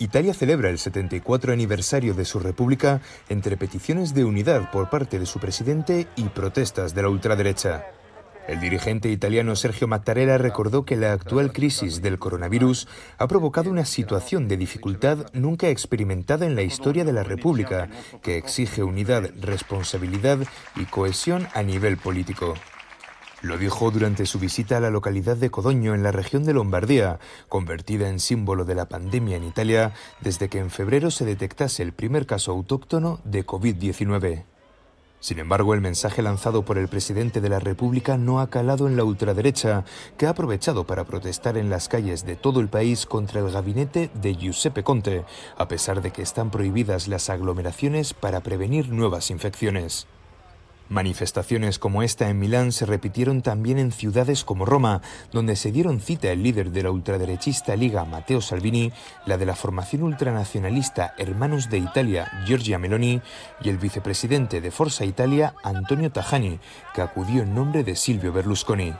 Italia celebra el 74 aniversario de su república entre peticiones de unidad por parte de su presidente y protestas de la ultraderecha. El dirigente italiano Sergio Mattarella recordó que la actual crisis del coronavirus ha provocado una situación de dificultad nunca experimentada en la historia de la República, que exige unidad, responsabilidad y cohesión a nivel político. Lo dijo durante su visita a la localidad de Codoño, en la región de Lombardía, convertida en símbolo de la pandemia en Italia desde que en febrero se detectase el primer caso autóctono de COVID-19. Sin embargo, el mensaje lanzado por el presidente de la República no ha calado en la ultraderecha, que ha aprovechado para protestar en las calles de todo el país contra el gabinete de Giuseppe Conte, a pesar de que están prohibidas las aglomeraciones para prevenir nuevas infecciones. Manifestaciones como esta en Milán se repitieron también en ciudades como Roma, donde se dieron cita el líder de la ultraderechista Liga, Matteo Salvini, la de la formación ultranacionalista Hermanos de Italia, Giorgia Meloni, y el vicepresidente de Forza Italia, Antonio Tajani, que acudió en nombre de Silvio Berlusconi.